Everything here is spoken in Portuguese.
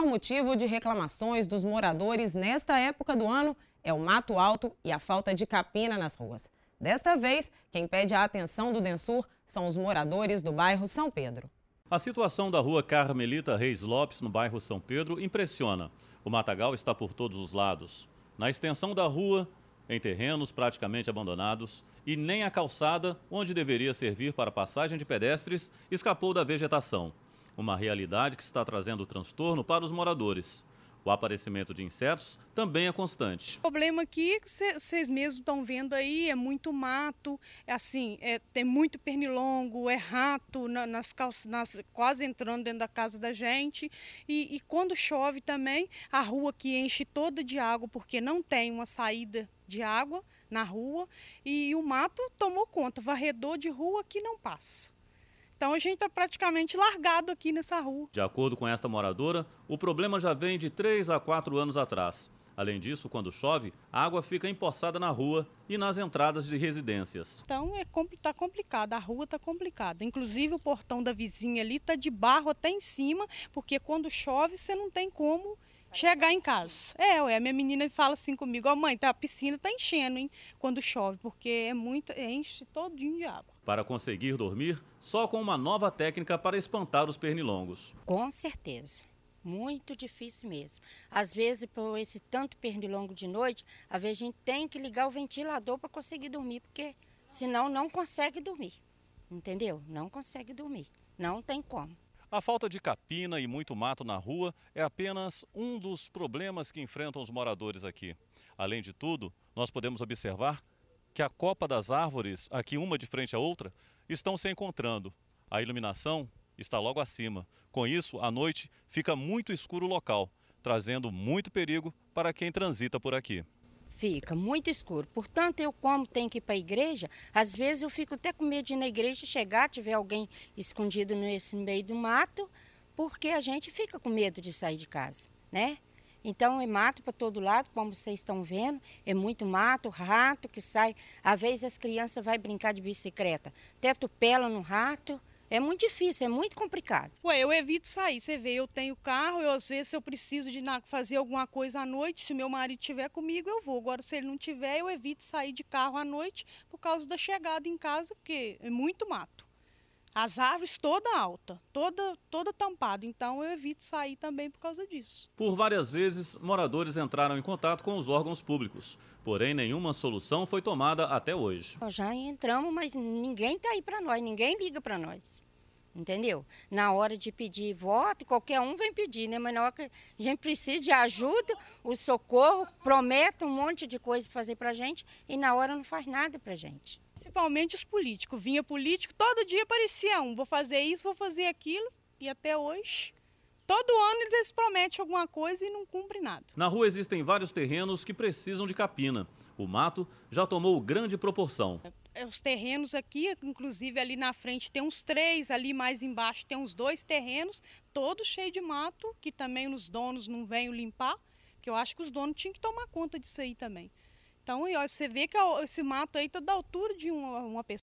maior motivo de reclamações dos moradores nesta época do ano é o mato alto e a falta de capina nas ruas. Desta vez, quem pede a atenção do Densur são os moradores do bairro São Pedro. A situação da rua Carmelita Reis Lopes, no bairro São Pedro, impressiona. O matagal está por todos os lados. Na extensão da rua, em terrenos praticamente abandonados, e nem a calçada, onde deveria servir para passagem de pedestres, escapou da vegetação uma realidade que está trazendo transtorno para os moradores. O aparecimento de insetos também é constante. O problema aqui, é que vocês mesmos estão vendo aí, é muito mato, é assim, é, tem muito pernilongo, é rato, na, nas, nas, quase entrando dentro da casa da gente. E, e quando chove também, a rua que enche toda de água, porque não tem uma saída de água na rua. E o mato tomou conta, varredor de rua que não passa. Então a gente está praticamente largado aqui nessa rua. De acordo com esta moradora, o problema já vem de 3 a 4 anos atrás. Além disso, quando chove, a água fica empoçada na rua e nas entradas de residências. Então é tá complicado, a rua está complicada. Inclusive o portão da vizinha ali está de barro até em cima, porque quando chove você não tem como chegar em casa. É, ué, minha menina fala assim comigo, ó oh, mãe, tá, a piscina está enchendo, hein, quando chove, porque é muito, enche todinho de água para conseguir dormir só com uma nova técnica para espantar os pernilongos. Com certeza. Muito difícil mesmo. Às vezes, por esse tanto pernilongo de noite, às vezes a gente tem que ligar o ventilador para conseguir dormir, porque senão não consegue dormir. Entendeu? Não consegue dormir. Não tem como. A falta de capina e muito mato na rua é apenas um dos problemas que enfrentam os moradores aqui. Além de tudo, nós podemos observar que a copa das árvores, aqui uma de frente à outra, estão se encontrando. A iluminação está logo acima. Com isso, à noite fica muito escuro o local, trazendo muito perigo para quem transita por aqui. Fica muito escuro. Portanto, eu, como tenho que ir para a igreja, às vezes eu fico até com medo de ir na igreja chegar, tiver alguém escondido nesse meio do mato, porque a gente fica com medo de sair de casa, né? Então é mato para todo lado, como vocês estão vendo, é muito mato, rato que sai. Às vezes as crianças vão brincar de bicicleta, teto pela no rato. É muito difícil, é muito complicado. Ué, eu evito sair. Você vê, eu tenho carro, eu, às vezes eu preciso de fazer alguma coisa à noite. Se meu marido estiver comigo, eu vou. Agora, se ele não tiver, eu evito sair de carro à noite por causa da chegada em casa, porque é muito mato as árvores toda alta, toda toda tampada. Então eu evito sair também por causa disso. Por várias vezes, moradores entraram em contato com os órgãos públicos, porém nenhuma solução foi tomada até hoje. já entramos, mas ninguém está aí para nós, ninguém liga para nós entendeu? Na hora de pedir voto, qualquer um vem pedir, né? Mas na hora que a gente precisa de ajuda, o socorro, promete um monte de coisa para fazer para a gente e na hora não faz nada para a gente. Principalmente os políticos. Vinha político, todo dia aparecia um, vou fazer isso, vou fazer aquilo, e até hoje... Todo ano eles prometem alguma coisa e não cumprem nada. Na rua existem vários terrenos que precisam de capina. O mato já tomou grande proporção os terrenos aqui, inclusive ali na frente tem uns três, ali mais embaixo tem uns dois terrenos, todos cheios de mato, que também os donos não vêm limpar, que eu acho que os donos tinham que tomar conta disso aí também. Então, você vê que esse mato aí está da altura de uma, uma pessoa.